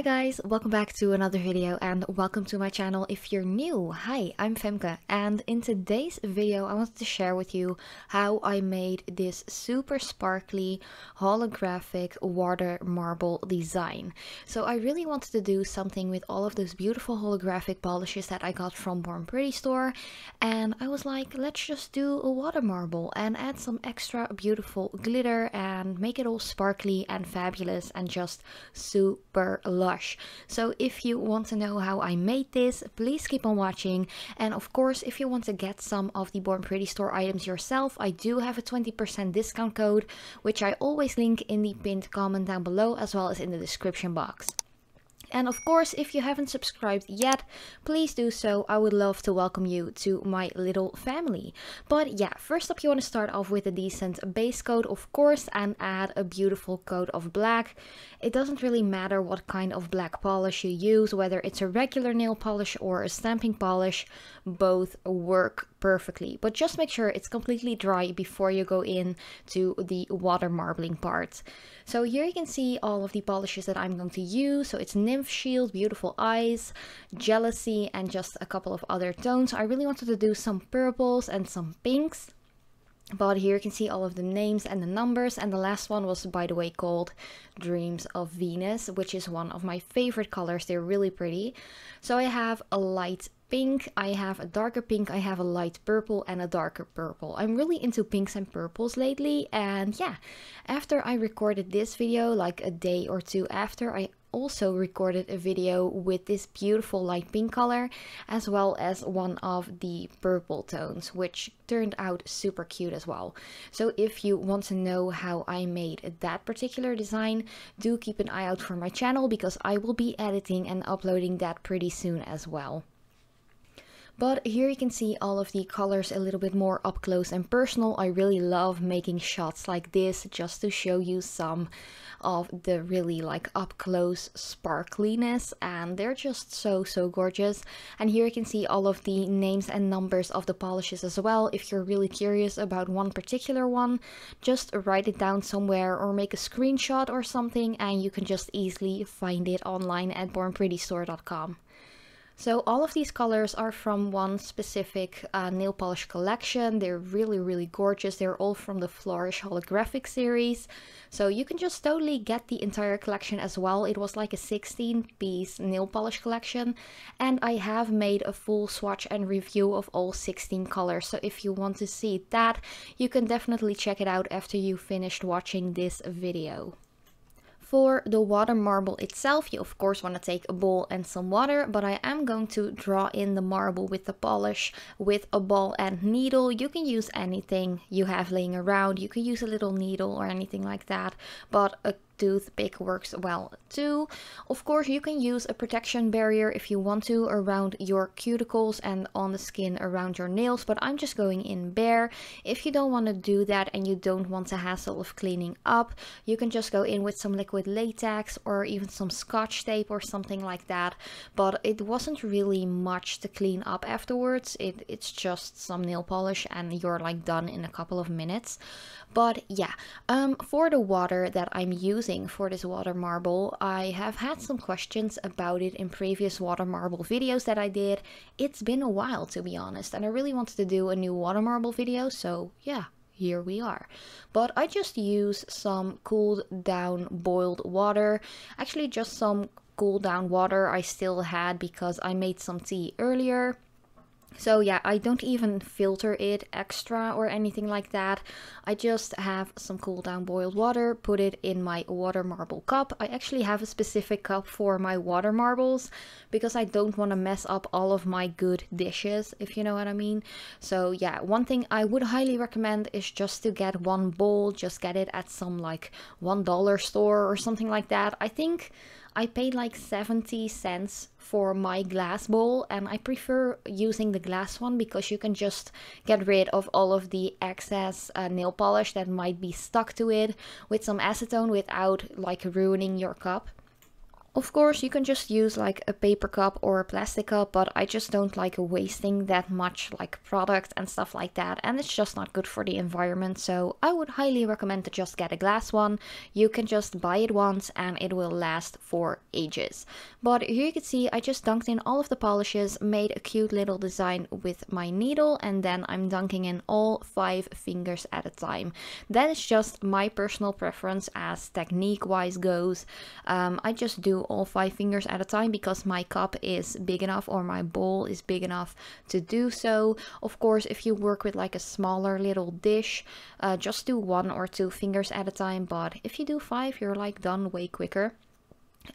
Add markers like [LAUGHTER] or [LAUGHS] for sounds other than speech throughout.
Hi guys, welcome back to another video and welcome to my channel if you're new. Hi, I'm Femke and in today's video I wanted to share with you how I made this super sparkly holographic water marble design. So I really wanted to do something with all of those beautiful holographic polishes that I got from Born Pretty store and I was like let's just do a water marble and add some extra beautiful glitter and make it all sparkly and fabulous and just super lovely blush. So if you want to know how I made this, please keep on watching. And of course, if you want to get some of the Born Pretty store items yourself, I do have a 20% discount code, which I always link in the pinned comment down below as well as in the description box. And of course, if you haven't subscribed yet, please do so. I would love to welcome you to my little family. But yeah, first up you want to start off with a decent base coat, of course, and add a beautiful coat of black. It doesn't really matter what kind of black polish you use, whether it's a regular nail polish or a stamping polish, both work perfectly, but just make sure it's completely dry before you go in to the water marbling part. So here you can see all of the polishes that I'm going to use. So it's Nymph Shield, Beautiful Eyes, Jealousy, and just a couple of other tones. I really wanted to do some purples and some pinks. But here you can see all of the names and the numbers. And the last one was, by the way, called Dreams of Venus, which is one of my favorite colors. They're really pretty. So I have a light pink, I have a darker pink, I have a light purple and a darker purple. I'm really into pinks and purples lately and yeah, after I recorded this video, like a day or two after, I also recorded a video with this beautiful light pink color as well as one of the purple tones which turned out super cute as well. So if you want to know how I made that particular design do keep an eye out for my channel because I will be editing and uploading that pretty soon as well. But here you can see all of the colors a little bit more up close and personal. I really love making shots like this just to show you some of the really like up close sparkliness and they're just so so gorgeous and here you can see all of the names and numbers of the polishes as well if you're really curious about one particular one just write it down somewhere or make a screenshot or something and you can just easily find it online at bornprettystore.com so all of these colors are from one specific uh, nail polish collection. They're really, really gorgeous. They're all from the Flourish holographic series. So you can just totally get the entire collection as well. It was like a 16 piece nail polish collection. And I have made a full swatch and review of all 16 colors. So if you want to see that, you can definitely check it out after you finished watching this video. For the water marble itself, you of course want to take a bowl and some water, but I am going to draw in the marble with the polish with a ball and needle. You can use anything you have laying around. You can use a little needle or anything like that, but a toothpick works well too. Of course you can use a protection barrier if you want to around your cuticles and on the skin around your nails but I'm just going in bare. If you don't want to do that and you don't want the hassle of cleaning up you can just go in with some liquid latex or even some scotch tape or something like that but it wasn't really much to clean up afterwards. It, it's just some nail polish and you're like done in a couple of minutes. But yeah, um, for the water that I'm using using for this water marble. I have had some questions about it in previous water marble videos that I did. It's been a while to be honest and I really wanted to do a new water marble video so yeah here we are. But I just use some cooled down boiled water, actually just some cooled down water I still had because I made some tea earlier so yeah, I don't even filter it extra or anything like that. I just have some cool down boiled water, put it in my water marble cup. I actually have a specific cup for my water marbles because I don't want to mess up all of my good dishes, if you know what I mean. So yeah, one thing I would highly recommend is just to get one bowl, just get it at some like $1 store or something like that. I think I paid like 70 cents for my glass bowl and I prefer using the glass one because you can just get rid of all of the excess uh, nail polish that might be stuck to it with some acetone without like ruining your cup. Of course, you can just use like a paper cup or a plastic cup, but I just don't like wasting that much like product and stuff like that. And it's just not good for the environment. So I would highly recommend to just get a glass one. You can just buy it once and it will last for ages. But here you can see I just dunked in all of the polishes, made a cute little design with my needle, and then I'm dunking in all five fingers at a time. That is just my personal preference as technique wise goes. Um, I just do all five fingers at a time because my cup is big enough or my bowl is big enough to do so. Of course, if you work with like a smaller little dish, uh, just do one or two fingers at a time. But if you do five, you're like done way quicker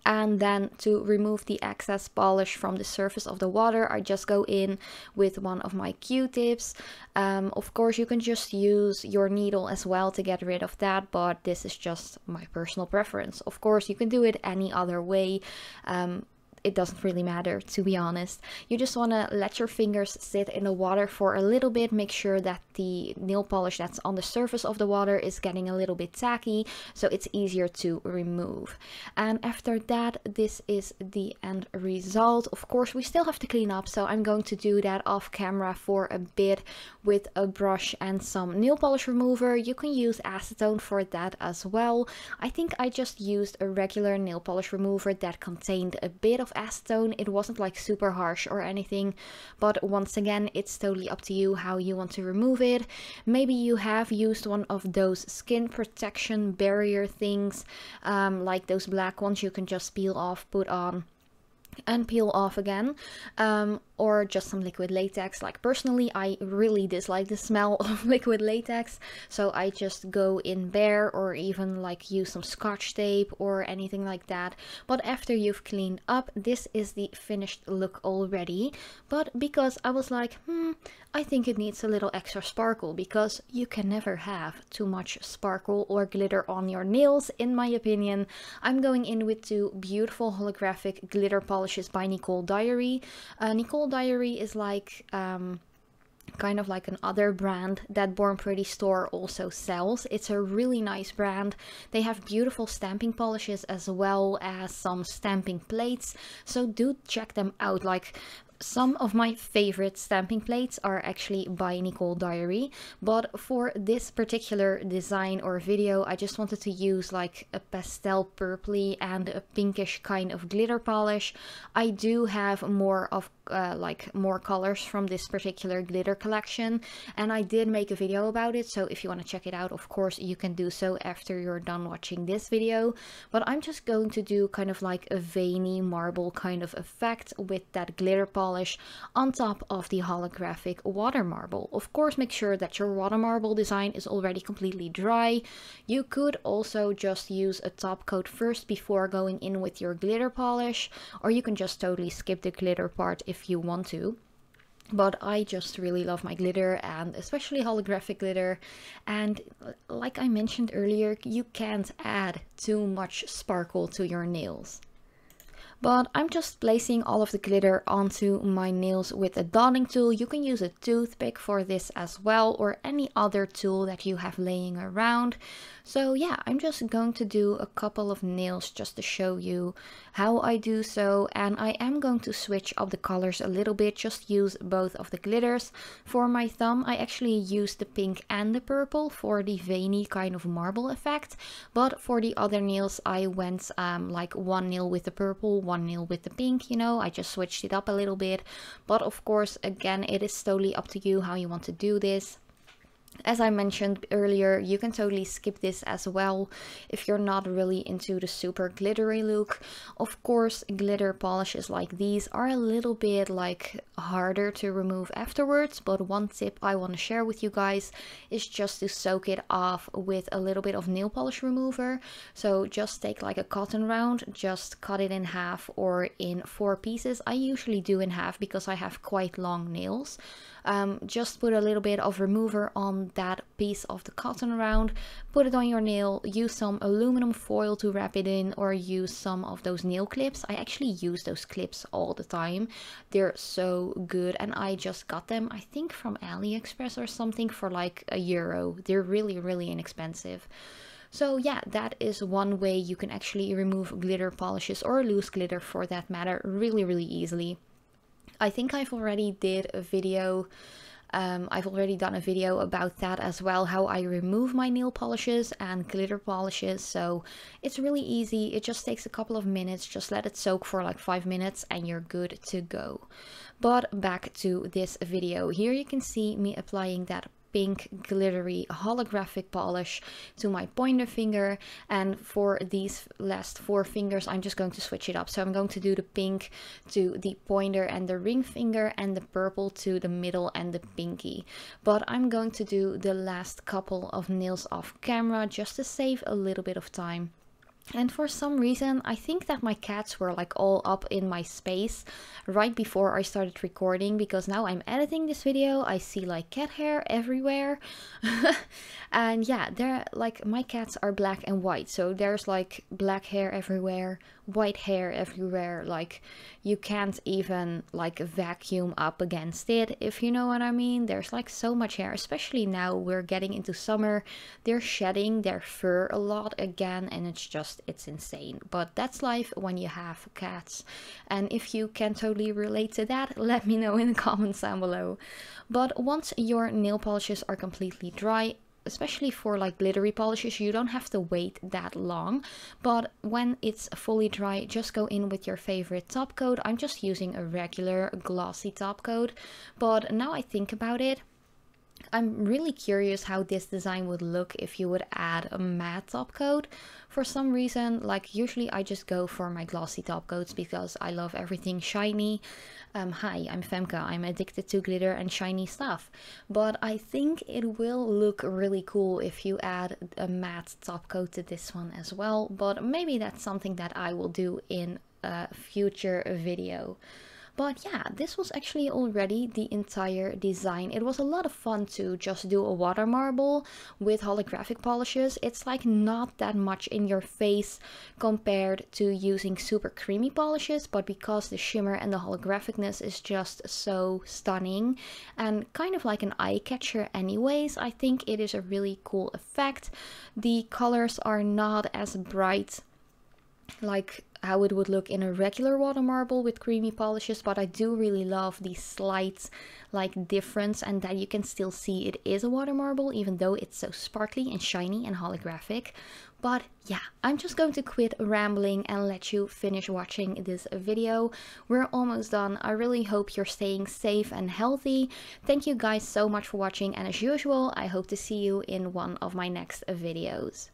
and then to remove the excess polish from the surface of the water I just go in with one of my q-tips um, of course you can just use your needle as well to get rid of that but this is just my personal preference of course you can do it any other way um, it doesn't really matter, to be honest. You just want to let your fingers sit in the water for a little bit, make sure that the nail polish that's on the surface of the water is getting a little bit tacky, so it's easier to remove. And after that, this is the end result. Of course, we still have to clean up, so I'm going to do that off camera for a bit with a brush and some nail polish remover. You can use acetone for that as well. I think I just used a regular nail polish remover that contained a bit of acetone, it wasn't like super harsh or anything, but once again, it's totally up to you how you want to remove it. Maybe you have used one of those skin protection barrier things, um, like those black ones you can just peel off, put on and peel off again um, or just some liquid latex like personally I really dislike the smell [LAUGHS] of liquid latex so I just go in bare or even like use some scotch tape or anything like that but after you've cleaned up this is the finished look already but because I was like hmm I think it needs a little extra sparkle because you can never have too much sparkle or glitter on your nails in my opinion. I'm going in with two beautiful holographic glitter polishes by Nicole Diary. Uh, Nicole Diary is like... Um, kind of like another brand that Born Pretty store also sells. It's a really nice brand. They have beautiful stamping polishes as well as some stamping plates. So do check them out. Like some of my favorite stamping plates are actually by Nicole Diary, but for this particular design or video I just wanted to use like a pastel purpley and a pinkish kind of glitter polish. I do have more of uh, like more colors from this particular glitter collection and I did make a video about it so if you want to check it out of course you can do so after you're done watching this video but I'm just going to do kind of like a veiny marble kind of effect with that glitter polish polish on top of the holographic water marble. Of course, make sure that your water marble design is already completely dry. You could also just use a top coat first before going in with your glitter polish, or you can just totally skip the glitter part if you want to but I just really love my glitter and especially holographic glitter and like I mentioned earlier you can't add too much sparkle to your nails but I'm just placing all of the glitter onto my nails with a dotting tool. You can use a toothpick for this as well or any other tool that you have laying around. So yeah, I'm just going to do a couple of nails just to show you how I do so and I am going to switch up the colors a little bit, just use both of the glitters. For my thumb I actually used the pink and the purple for the veiny kind of marble effect, but for the other nails I went um, like one nail with the purple, 1-0 with the pink, you know, I just switched it up a little bit. But of course, again, it is totally up to you how you want to do this. As I mentioned earlier, you can totally skip this as well if you're not really into the super glittery look. Of course, glitter polishes like these are a little bit like harder to remove afterwards, but one tip I want to share with you guys is just to soak it off with a little bit of nail polish remover. So just take like a cotton round, just cut it in half or in four pieces. I usually do in half because I have quite long nails um, just put a little bit of remover on that piece of the cotton around, put it on your nail, use some aluminum foil to wrap it in or use some of those nail clips. I actually use those clips all the time. They're so good and I just got them, I think from AliExpress or something for like a euro. They're really, really inexpensive. So yeah, that is one way you can actually remove glitter polishes or loose glitter for that matter really, really easily. I think I've already did a video um, I've already done a video about that as well, how I remove my nail polishes and glitter polishes. So it's really easy. It just takes a couple of minutes. Just let it soak for like five minutes and you're good to go. But back to this video. Here you can see me applying that pink glittery holographic polish to my pointer finger and for these last four fingers I'm just going to switch it up so I'm going to do the pink to the pointer and the ring finger and the purple to the middle and the pinky but I'm going to do the last couple of nails off camera just to save a little bit of time and for some reason, I think that my cats were like all up in my space right before I started recording because now I'm editing this video, I see like cat hair everywhere. [LAUGHS] and yeah, they're like my cats are black and white, so there's like black hair everywhere, white hair everywhere like you can't even like vacuum up against it if you know what i mean there's like so much hair especially now we're getting into summer they're shedding their fur a lot again and it's just it's insane but that's life when you have cats and if you can totally relate to that [LAUGHS] let me know in the comments down below but once your nail polishes are completely dry especially for like glittery polishes, you don't have to wait that long. But when it's fully dry, just go in with your favorite top coat. I'm just using a regular glossy top coat. But now I think about it, I'm really curious how this design would look if you would add a matte top coat. For some reason, like usually I just go for my glossy top coats because I love everything shiny. Um, hi, I'm Femke, I'm addicted to glitter and shiny stuff. But I think it will look really cool if you add a matte top coat to this one as well. But maybe that's something that I will do in a future video. But yeah, this was actually already the entire design. It was a lot of fun to just do a water marble with holographic polishes. It's like not that much in your face compared to using super creamy polishes, but because the shimmer and the holographicness is just so stunning and kind of like an eye catcher anyways, I think it is a really cool effect. The colors are not as bright like how it would look in a regular water marble with creamy polishes but I do really love the slight like difference and that you can still see it is a water marble even though it's so sparkly and shiny and holographic but yeah, I'm just going to quit rambling and let you finish watching this video. We're almost done. I really hope you're staying safe and healthy. Thank you guys so much for watching and as usual, I hope to see you in one of my next videos.